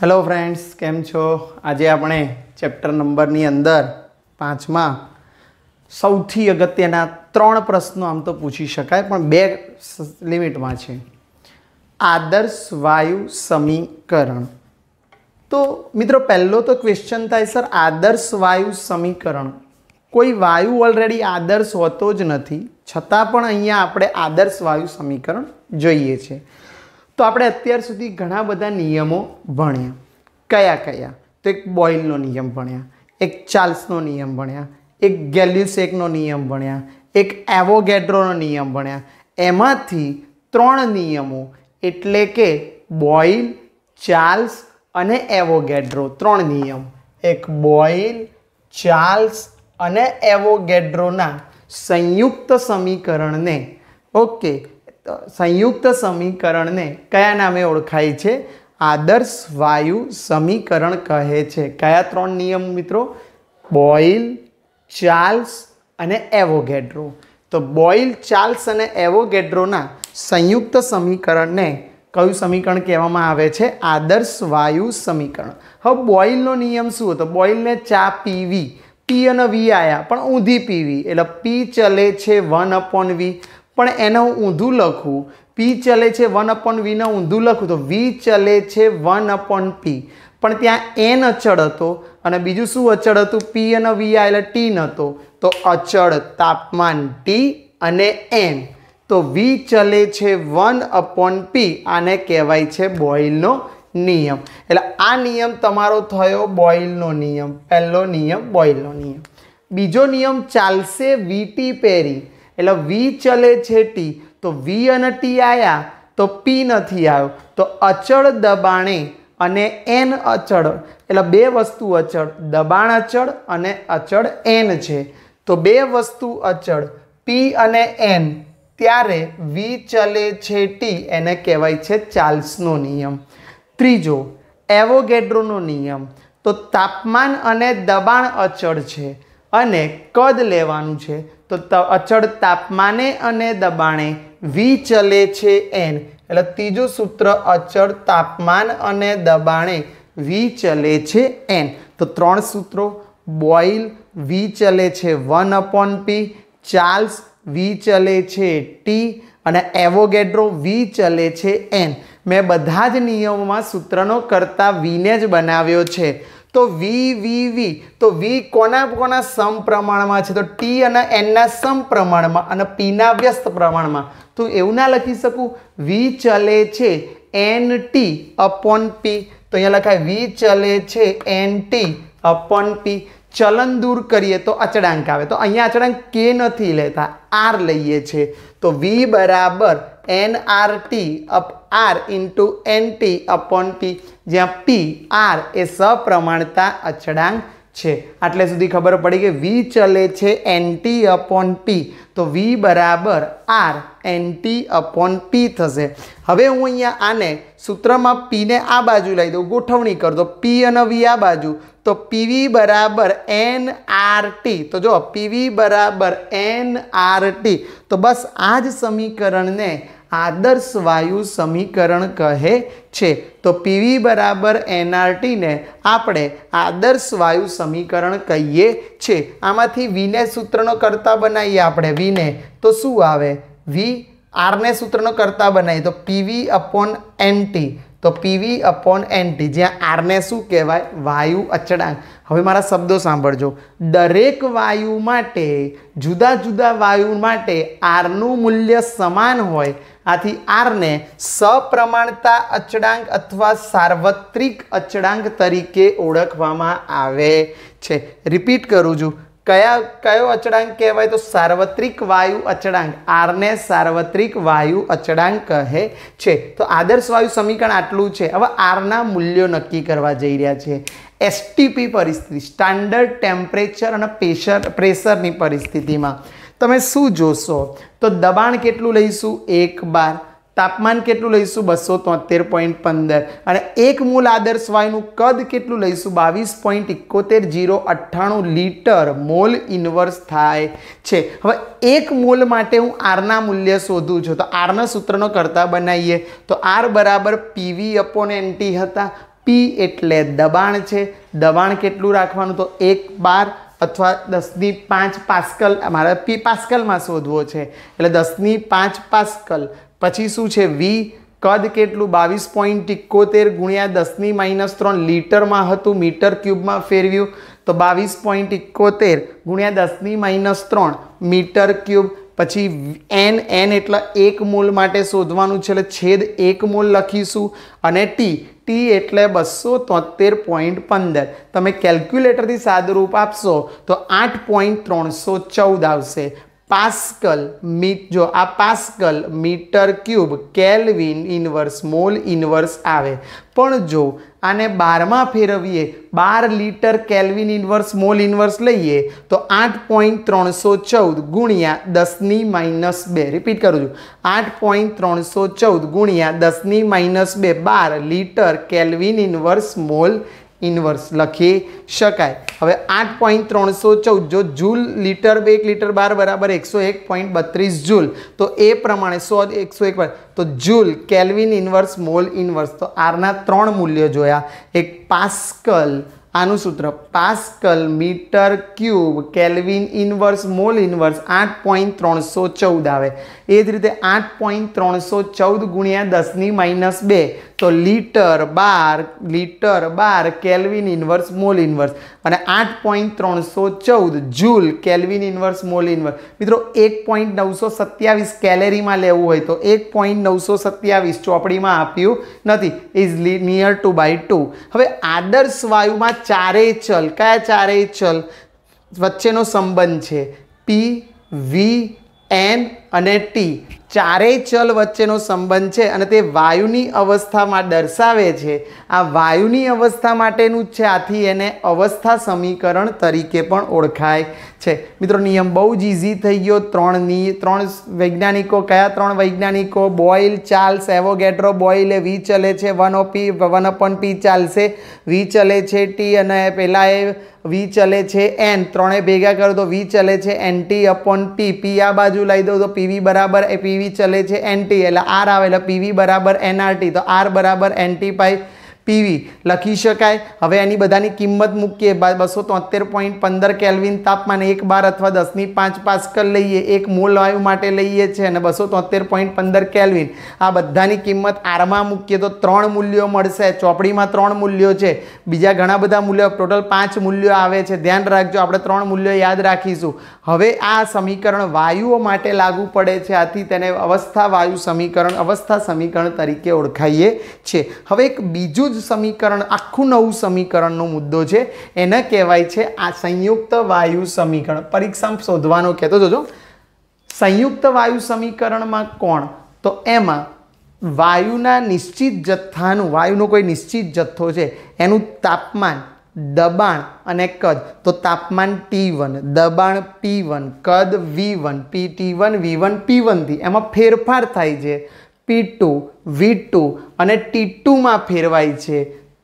hello friends કેમ છો આજે આપણે ચેપ્ટર નંબરની અંદર પાંચમાં સૌથી અગત્યના ત્રણ પ્રશ્નો આમ તો પૂછી શકાય પણ બે લિમિટમાં છે આદર્શ વાયુ સમીકરણ તો મિત્રો પહેલો તો ક્વેશ્ચન થાય સર આદર્શ વાયુ સમીકરણ કોઈ વાયુ ઓલરેડી આદર્શ હોતો જ નથી છતાં પણ અહીંયા આપણે આદર્શ વાયુ સમીકરણ જોઈએ છીએ તો આપણે અત્યાર સુધી ઘણા બધા નિયમો ભણ્યા કયા કયા તો એક બોઇલનો નિયમ ભણ્યા એક ચાર્લ્સનો નિયમ ભણ્યા એક ગેલ્યુસેકનો નિયમ ભણ્યા એક એવોગેડ્રોનો નિયમ ભણ્યા એમાંથી ત્રણ નિયમો એટલે કે બોઇલ ચાર્લ્સ અને એવોગેડ્રો ત્રણ નિયમ એક બોઇલ ચાર્લ્સ અને એવોગેડ્રોના સંયુક્ત સમીકરણને ઓકે સંયુક્ત સમીકરણને કયા નામે ઓળખાય છે આદર્શ વાયુ સમીકરણ કહે છે કયા ત્રણ નિયમ મિત્રો બોઇલ ચાર્લ્સ અને એવોગેડ્રો તો બોઇલ ચાર્લ્સ અને એવોગેડ્રોના સંયુક્ત સમીકરણને કયું સમીકરણ કહેવામાં આવે છે આદર્શ વાયુ સમીકરણ હવે બોઇલનો નિયમ શું હતો બોઇલને ચા પીવી પી અને વી આવ્યા પણ ઊંધી પીવી એટલે પી ચલે છે વન અપોન વી પણ એને હું ઊંધું લખું પી ચલે છે વન અપોન વીને ઊંધું લખું તો વી ચલે છે વન અપોન પી પણ ત્યાં એન અચળ હતો અને બીજું શું અચળ હતું પી અને વી આ એટલે ટી નહોતો તો અચળ તાપમાન ટી અને એન તો વી ચલે છે વન અપોન પી આને કહેવાય છે બોઇલનો નિયમ એટલે આ નિયમ તમારો થયો બોઇલનો નિયમ પહેલો નિયમ બોઇલનો નિયમ બીજો નિયમ ચાલશે વીટી પેરી એટલે વી ચલે છે ટી તો વી અને ટી આવ્યા તો પી નથી આવ્યો તો અચળ દબાણે અને એન અચળ એટલે બે વસ્તુ અચળ દબાણ અચળ અને અચળ એન છે તો બે વસ્તુ અચળ પી અને એન ત્યારે વી ચલે છે ટી એને કહેવાય છે ચાર્લ્સનો નિયમ ત્રીજો એવોગેડ્રોનો નિયમ તો તાપમાન અને દબાણ અચળ છે અને કદ લેવાનું છે તો અચળ તાપમાને અને દબાણે વી ચલે છે એન એટલે ત્રીજું સૂત્ર અચળ તાપમાન અને દબાણે વી ચલે છે એન તો ત્રણ સૂત્રો બોઇલ વી ચલે છે one upon P Charles V ચલે છે ટી અને એવોગેડ્રો વી ચલે છે એન મેં બધા જ નિયમોમાં સૂત્રનો કરતાં વીને જ બનાવ્યો છે તો વી વી વી તો વી કોના કોના સમપ્રમાણમાં છે તો ટી અને એનના સમપ્રમાણમાં અને પીના વ્યસ્ત પ્રમાણમાં તો એવું ના લખી શકું વી ચલે છે એન ટી અપોન પી તો અહીંયા લખાય વી ચલે છે એન ટી અપોન પી ચલન દૂર કરીએ તો અચડાંક આવે તો અહીંયા અચડાંક કે નથી લેતા આર લઈએ છીએ તો વી બરાબર N R T up R into N T upon T જ્યાં પી આર એ સપ્રમાણતા અચળાંક છે આટલે સુધી ખબર પડી કે વી ચલે છે એન ટી અપોન પી તો વી બરાબર R N T upon P થશે હવે હું અહીંયા આને સૂત્રમાં પીને આ બાજુ લઈ દઉં ગોઠવણી કરતો પી અને વી આ બાજુ તો પીવી બરાબર એન આર ટી તો જો પીવી બરાબર એન આર ટી તો બસ આ જ સમીકરણને આદર્શ વાયુ સમીકરણ કહે છે તો પીવી બરાબર એનઆરટીને આપણે આદર્શ વાયુ સમીકરણ કહીએ છે આમાંથી વીને સૂત્રનો કરતા બનાવીએ આપણે વીને તો શું આવે વી આરને સૂત્રનો કરતા બનાવીએ તો પીવી અપોન એનટી તો પીવી અપોન એન્ટી જ્યાં આરને શું કહેવાય વાયુ અચડાંક હવે મારા શબ્દો સાંભળજો દરેક વાયુ માટે જુદા જુદા વાયુ માટે આરનું મૂલ્ય સમાન હોય આથી આરને સપ્રમાણતા અચડાંક અથવા સાર્વત્રિક અચડાંક તરીકે ઓળખવામાં આવે છે રિપીટ કરું છું કયા કયો અચળાંક કહેવાય તો સાર્વત્રિક વાયુ અચળાંક આરને સાર્વત્રિક વાયુ અચળાંક કહે છે તો આદર્શ વાયુ સમીકરણ આટલું છે હવે આરના મૂલ્યો નક્કી કરવા જઈ રહ્યા છે એસટીપી પરિસ્થિતિ સ્ટાન્ડર્ડ ટેમ્પરેચર અને પ્રેશર પ્રેશરની પરિસ્થિતિમાં તમે શું જોશો તો દબાણ કેટલું લઈશું એક બાર તાપમાન કેટલું લઈશું બસો તોતેર પોઈન્ટ પંદર અને એક મૂલ આદર્શ વાયુનું કદ કેટલું લઈશું બાવીસ પોઈન્ટ ઇકોતેર જીરો અઠ્ઠાણું લીટર મોલ ઇન્વર્સ થાય છે હવે એક મોલ માટે હું આરના મૂલ્ય શોધું છું તો આરના સૂત્રનો કરતા બનાવીએ તો આર બરાબર પીવી અપોન એનટી હતા પી એટલે દબાણ છે દબાણ કેટલું રાખવાનું તો એક બાર અથવા દસની પાંચ પાસ્કલ મારે પી પાસ્કલમાં શોધવો છે એટલે દસની પાંચ પાસ્કલ પછી શું છે વી કદ કેટલું બાવીસ પોઈન્ટ ઇકોતેર ગુણ્યા દસની માઇનસ ત્રણ લીટરમાં હતું મીટર ક્યુબમાં ફેરવ્યું તો બાવીસ પોઈન્ટ ઇકોતેર ગુણ્યા દસની માઇનસ ત્રણ મીટર ક્યુબ પછી એન એન એટલે એક મોલ માટે શોધવાનું છે એટલે છેદ એક મોલ લખીશું અને ટી ટી એટલે બસો તોતેર પોઈન્ટ પંદર તમે કેલ્ક્યુલેટરથી સાદુરૂપ આપશો તો આઠ પોઈન્ટ ત્રણસો ચૌદ આવશે પાસ્કલ મીટ જો આ pascal metre cube kelvin inverse mole inverse આવે પણ જો આને બારમાં ફેરવીએ bar litre kelvin inverse mole inverse લઈએ તો આઠ પોઈન્ટ ત્રણસો ચૌદ ગુણ્યા દસની માઇનસ બે રિપીટ કરું છું આઠ પોઈન્ટ ત્રણસો ચૌદ ગુણ્યા દસની માઇનસ બે bar litre kelvin inverse mole inverse લખી શકાય હવે આઠ પોઈન્ટ ત્રણસો ચૌદ જો જૂલ લીટર એક લીટર બાર બરાબર એકસો એક પોઈન્ટ બત્રીસ જૂલ તો એ પ્રમાણે સો એકસો એક તો joule kelvin inverse mole inverse તો આરના ત્રણ મૂલ્યો જોયા એક પાસ્કલ આનું સૂત્ર pascal metre cube kelvin inverse mole inverse આઠ પોઈન્ટ ત્રણસો ચૌદ આવે એ જ રીતે આઠ પોઈન્ટ ત્રણસો ચૌદ ગુણ્યા દસની માઇનસ બે તો litre bar litre bar kelvin inverse mole inverse અને આઠ પોઈન્ટ ત્રણસો ચૌદ joule kelvin inverse mole inverse મિત્રો એક પોઈન્ટ નવસો સત્યાવીસ કેલેરીમાં લેવું હોય તો એક પોઈન્ટ નવસો સત્યાવીસ ચોપડીમાં આપ્યું નથી is near to by two હવે આદર્શ વાયુમાં ચારેય ચલ કયા ચારેય ચલ વચ્ચેનો સંબંધ છે પી વી એન અને ટી ચારેય ચલ વચ્ચેનો સંબંધ છે અને તે વાયુની અવસ્થામાં દર્શાવે છે આ વાયુની અવસ્થા માટેનું જ છે આથી એને અવસ્થા સમીકરણ તરીકે પણ ઓળખાય છે મિત્રો નિયમ બહુ જ ઇઝી થઈ ગયો ત્રણની ત્રણ વૈજ્ઞાનિકો કયા ત્રણ વૈજ્ઞાનિકો બોઇલ ચાર્લ્સ બોઇલ એ વી ચલે છે વન ઓપી વન અપન પી ચાલશે વી ચલે છે ટી અને પહેલાં એ વી ચલે છે એન ત્રણે ભેગા કરો તો વી ચલે છે N T upon T P આ બાજુ લઈ દો તો પીવી બરાબર એ પીવી પીવી ચલે છે એનટી એટલે આર આવે એટલે પીવી બરાબર એનઆરટી તો આર બરાબર એનટી પાઈ પીવી લખી શકાય હવે એની બધાની કિંમત મૂકીએ બસો તોતેર પોઈન્ટ પંદર કેલ્વિન તાપમાન એક બાર અથવા દસની પાંચ પાસ્કલ લઈએ એક મૂળ વાયુ માટે લઈએ છીએ અને બસો તોતેર પોઈન્ટ પંદર કેલ્વિન આ બધાની કિંમત આરમાં મૂકીએ તો ત્રણ મૂલ્યો મળશે ચોપડીમાં ત્રણ મૂલ્યો છે બીજા ઘણા બધા મૂલ્યો ટોટલ પાંચ મૂલ્યો આવે છે ધ્યાન રાખજો આપણે ત્રણ મૂલ્યો યાદ રાખીશું હવે આ સમીકરણ વાયુઓ માટે લાગુ પડે છે આથી તેને અવસ્થા વાયુ સમીકરણ અવસ્થા સમીકરણ તરીકે ઓળખાઈએ છીએ હવે એક બીજું જ સમીકરણ આખું નવું સમીકરણનો મુદ્દો છે એને કહેવાય છે આ સંયુક્ત વાયુ સમીકરણ પરીક્ષા શોધવાનો કહેતો જોજો સંયુક્ત વાયુ સમીકરણમાં કોણ તો એમાં વાયુના નિશ્ચિત જથ્થાનું વાયુનો કોઈ નિશ્ચિત જથ્થો છે એનું તાપમાન દબાણ અને કદ તો તાપમાન ટી વન દબાણ પી વન કદ V one P T one V one P one એમાં ફેરફાર થાય છે પી ટુ વી ટુ અને ટી ટુમાં ફેરવાય છે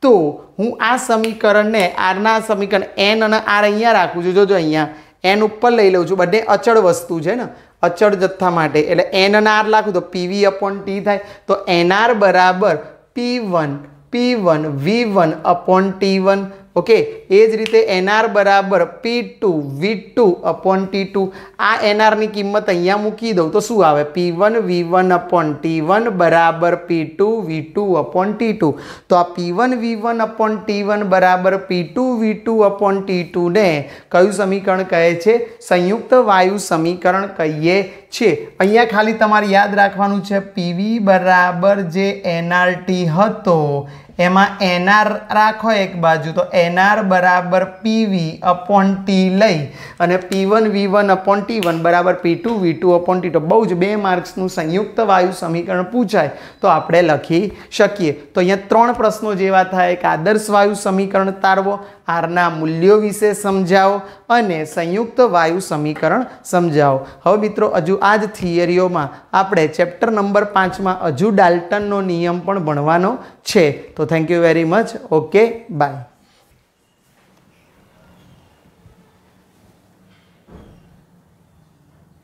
તો હું આ સમીકરણને આરના સમીકરણ એન અને આર અહીંયા રાખું છું જોજો અહીંયા એન ઉપર લઈ લઉં છું બંને અચળ વસ્તુ છે ને અચળ જથ્થા માટે એટલે એન અને આર લાખું તો પીવી અપોન ટી થાય તો એનઆર બરાબર P one P one V one upon T one okay એ જ રીતે એનઆર બરાબર P two V two upon T two આ એનઆરની કિંમત અહીંયા મૂકી દઉં તો શું આવે P one V one upon T one બરાબર P two V two upon T two તો આ P one V one upon T one બરાબર P two V two upon T ટુને કયું સમીકરણ કહે છે સંયુક્ત વાયુ સમીકરણ કહીએ છે અહીંયા ખાલી તમારે યાદ રાખવાનું છે પીવી બરાબર જે એનઆરટી હતો એમાં એનઆર રાખો એક બાજુ તો એનઆર બરાબર પીવી અપોન ટી લઈ અને P one V one upon T one બરાબર P two V two upon T તો બહુ જ બે માર્ક્સનું સંયુક્ત વાયુ સમીકરણ પૂછાય તો આપણે લખી શકીએ તો અહીંયા ત્રણ પ્રશ્નો જેવા થાય એક આદર્શ વાયુ સમીકરણ તારવો આરના મૂલ્યો વિશે સમજાવો અને સંયુક્ત વાયુ સમીકરણ સમજાવો હવે મિત્રો હજુ આ જ થિયરીઓમાં આપણે ચેપ્ટર નંબર પાંચમાં હજુ ડાલ્ટનનો નિયમ પણ ભણવાનો છે તો thank you very much okay by